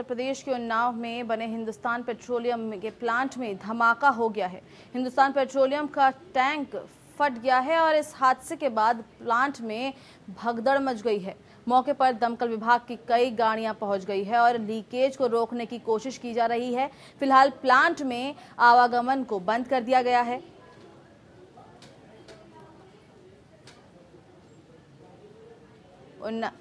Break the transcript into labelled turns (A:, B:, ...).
A: उत्तर प्रदेश के उन्नाव में बने हिंदुस्तान पेट्रोलियम के प्लांट में धमाका हो गया है हिंदुस्तान पेट्रोलियम का टैंक फट गया है और इस हादसे के बाद प्लांट में भगदड़ मच गई है मौके पर दमकल विभाग की कई गाड़ियां पहुंच गई है और लीकेज को रोकने की कोशिश की जा रही है फिलहाल प्लांट में आवागमन को बंद कर दिया गया है
B: उन्ना